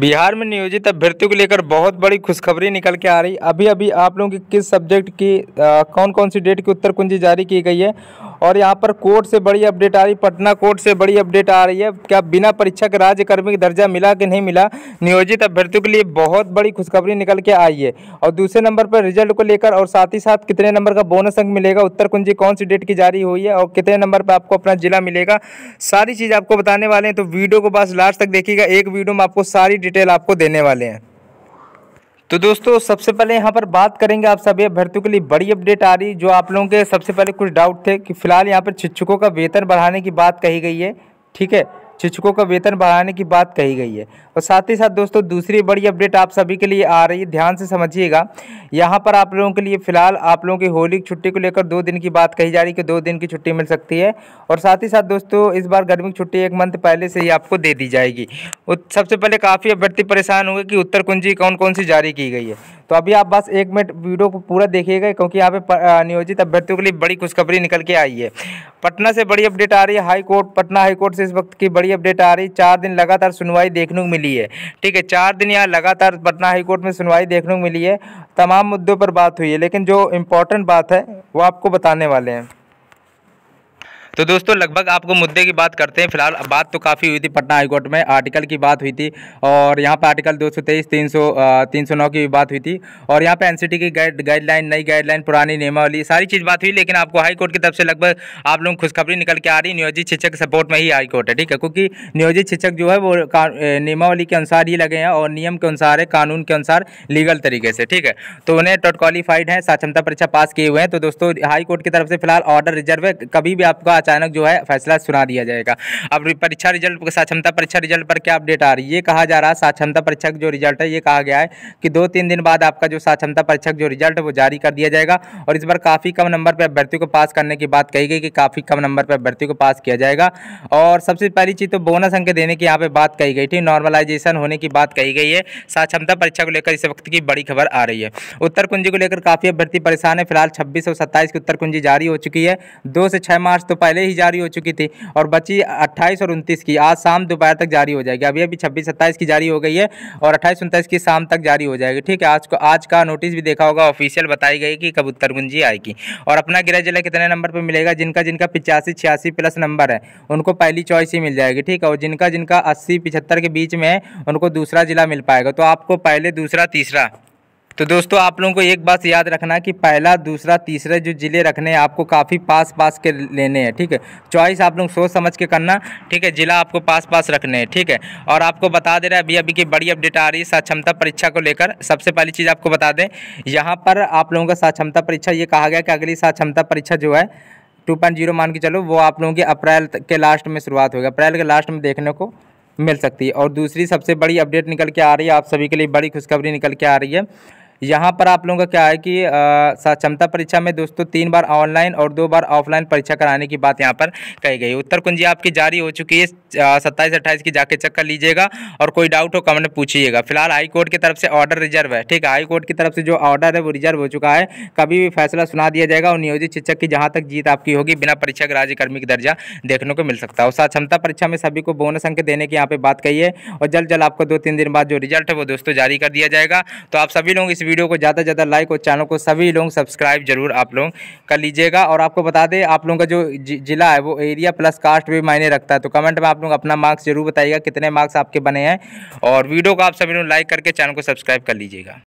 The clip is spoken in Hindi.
बिहार में नियोजित अभ्यर्थियों को लेकर बहुत बड़ी खुशखबरी निकल के आ रही अभी अभी आप लोगों की किस सब्जेक्ट की आ, कौन कौन सी डेट की उत्तर कुंजी जारी की गई है और यहाँ पर कोर्ट से बड़ी अपडेट आ रही पटना कोर्ट से बड़ी अपडेट आ रही है क्या बिना परीक्षा के राज्यकर्मी का दर्जा मिला कि नहीं मिला नियोजित अभ्यर्थियों के लिए बहुत बड़ी खुशखबरी निकल के आई है और दूसरे नंबर पर रिजल्ट को लेकर और साथ ही साथ कितने नंबर का बोनस अंक मिलेगा उत्तर कुंजी कौन सी डेट की जारी हुई है और कितने नंबर पर आपको अपना जिला मिलेगा सारी चीज़ आपको बताने वाले हैं तो वीडियो को बस लास्ट तक देखिएगा एक वीडियो में आपको सारी डिटेल आपको देने वाले हैं तो दोस्तों सबसे पहले यहाँ पर बात करेंगे आप सभी अभ्यर्थियों के लिए बड़ी अपडेट आ रही जो आप लोगों के सबसे पहले कुछ डाउट थे कि फिलहाल यहाँ पर शिक्षकों का वेतन बढ़ाने की बात कही गई है ठीक है शिक्षकों का वेतन बढ़ाने की बात कही गई है और साथ ही साथ दोस्तों दूसरी बड़ी अपडेट आप सभी के लिए आ रही है ध्यान से समझिएगा यहाँ पर आप लोगों के लिए फिलहाल आप लोगों की होली छुट्टी को लेकर दो दिन की बात कही जा रही है कि दो दिन की छुट्टी मिल सकती है और साथ ही साथ दोस्तों इस बार गर्मी की छुट्टी एक मंथ पहले से ही आपको दे दी जाएगी सबसे पहले काफ़ी अभ्यर्थी परेशान हुए कि उत्तर कुंजी कौन कौन सी जारी की गई है तो अभी आप बस एक मिनट वीडियो को पूरा देखिएगा क्योंकि यहाँ पे नियोजित अभ्यर्थियों के लिए बड़ी खुशखबरी निकल के आई है पटना से बड़ी अपडेट आ रही है high court Patna high court से इस वक्त की बड़ी अपडेट आ रही है चार दिन लगातार सुनवाई देखने को मिली है ठीक है चार दिन यहाँ लगातार पटना हाई कोर्ट में सुनवाई देखने को मिली है तमाम मुद्दों पर बात हुई है लेकिन जो इम्पोर्टेंट बात है वो आपको बताने वाले हैं तो दोस्तों लगभग आपको मुद्दे की बात करते हैं फिलहाल बात तो काफ़ी हुई थी पटना हाईकोर्ट में आर्टिकल की बात हुई थी और यहाँ पर आर्टिकल दो सौ तेईस तीन सौ तीन सौ नौ की भी बात हुई थी और यहाँ पर एन की गाइड गाइडलाइन नई गाइडलाइन पुरानी नियमावली सारी चीज़ बात हुई लेकिन आपको हाईकोर्ट की तरफ से लगभग आप लोग खुशखबरी निकल के आ रही नियोजित शिक्षक सपोर्ट में ही हाईकोर्ट है ठीक है क्योंकि नियोजित शिक्षक जो है वो नियमावली के अनुसार ही लगे हैं और नियम के अनुसार है कानून के अनुसार लीगल तरीके से ठीक है तो उन्हें टॉट क्वालिफाइड है साक्षमता परीक्षा पास किए हुए हैं तो दोस्तों हाईकोर्ट की तरफ से फिलहाल ऑर्डर रिजर्व है कभी भी आपका अचानक जो है फैसला सुना दिया जाएगा अब परीक्षा रिजल्ट साक्षमता परीक्षा रिजल्ट पर क्या अपडेट आ रही है ये कहा जा रहा है साक्षमता परीक्षा का जो रिजल्ट है ये कहा गया है कि दो तीन दिन बाद आपका जो साक्षमता परीक्षा का जो रिजल्ट है वो जारी कर दिया जाएगा और इस बार काफ़ी कम नंबर पर अभ्यर्थियों को पास करने की बात कही गई कि काफ़ी कम नंबर पर अभ्यर्थियों को पास किया जाएगा और सबसे पहली चीज़ तो बोनस अंक देने की यहाँ पर बात कही गई थी नॉर्मलाइजेशन होने की बात कही गई है साक्षमता परीक्षा को लेकर इस वक्त की बड़ी खबर आ रही है उत्तर कुंजी को लेकर काफ़ी अभ्यर्थी परेशान है फिलहाल छब्बीस और सत्ताईस की उत्तर कुंजी जारी हो चुकी है दो से छः मार्च तो पहले पहले ही जारी हो चुकी थी और बची अट्ठाईस और उनतीस की आज शाम दोपहर तक जारी हो जाएगी अभी अभी छब्बीस सत्ताईस की जारी हो गई है और अट्ठाईस उनतीस की शाम तक जारी हो जाएगी ठीक है आज को आज का नोटिस भी देखा होगा ऑफिशियल बताई गई कि कब उत्तरगुंजी आएगी और अपना गृह जिला कितने नंबर पर मिलेगा जिनका जिनका पिचासी छियासी प्लस नंबर है उनको पहली चॉइस ही मिल जाएगी ठीक है और जिनका जिनका अस्सी पिछहत्तर के बीच में है उनको दूसरा जिला मिल पाएगा तो आपको पहले दूसरा तीसरा तो दोस्तों आप लोगों को एक बात याद रखना कि पहला दूसरा तीसरा जो ज़िले रखने हैं आपको काफ़ी पास पास के लेने हैं ठीक है चॉइस आप लोग सोच समझ के करना ठीक है ज़िला आपको पास पास रखने हैं ठीक है और आपको बता दे रहे अभी अभी की बड़ी अपडेट आ रही है साक्षमता परीक्षा को लेकर सबसे पहली चीज़ आपको बता दें यहाँ पर आप लोगों का साक्षमता परीक्षा ये कहा गया कि अगली साक्षमता परीक्षा जो है टू पॉइंट जीरो मान के चलो वो आप लोगों की अप्रैल के लास्ट में शुरुआत होगी अप्रैल के लास्ट में देखने को मिल सकती है और दूसरी सबसे बड़ी अपडेट निकल के आ रही है आप सभी के लिए बड़ी खुशखबरी निकल के आ रही है यहाँ पर आप लोगों का क्या है कि क्षमता परीक्षा में दोस्तों तीन बार ऑनलाइन और दो बार ऑफलाइन परीक्षा कराने की बात यहाँ पर कही गई उत्तर कुंजी आपकी जारी हो चुकी है सत्ताईस अट्ठाईस की जाके चेक कर लीजिएगा और कोई डाउट हो कमेंट पूछिएगा फिलहाल हाई कोर्ट की तरफ से ऑर्डर रिजर्व है ठीक है हाई कोर्ट की तरफ से जो ऑर्डर है वो रिजर्व हो चुका है कभी भी फैसला सुना दिया जाएगा और नियोजित शिक्षक की जहाँ तक जीत आपकी होगी बिना परीक्षा के राज्यकर्मी का दर्जा देखने को मिल सकता है और क्षमता परीक्षा में सभी को बोनस अंक देने की यहाँ पर बात कही है और जल्द जल्द आपको दो तीन दिन बाद जो रिजल्ट है वो दोस्तों जारी कर दिया जाएगा तो आप सभी लोग इस वीडियो को ज़्यादा से ज़्यादा लाइक और चैनल को सभी लोग सब्सक्राइब जरूर आप लोग कर लीजिएगा और आपको बता दें आप लोगों का जो जिला है वो एरिया प्लस कास्ट भी मायने रखता है तो कमेंट में आप लोग अपना मार्क्स जरूर बताइएगा कितने मार्क्स आपके बने हैं और वीडियो को आप सभी लोग लाइक करके चैनल को सब्सक्राइब कर लीजिएगा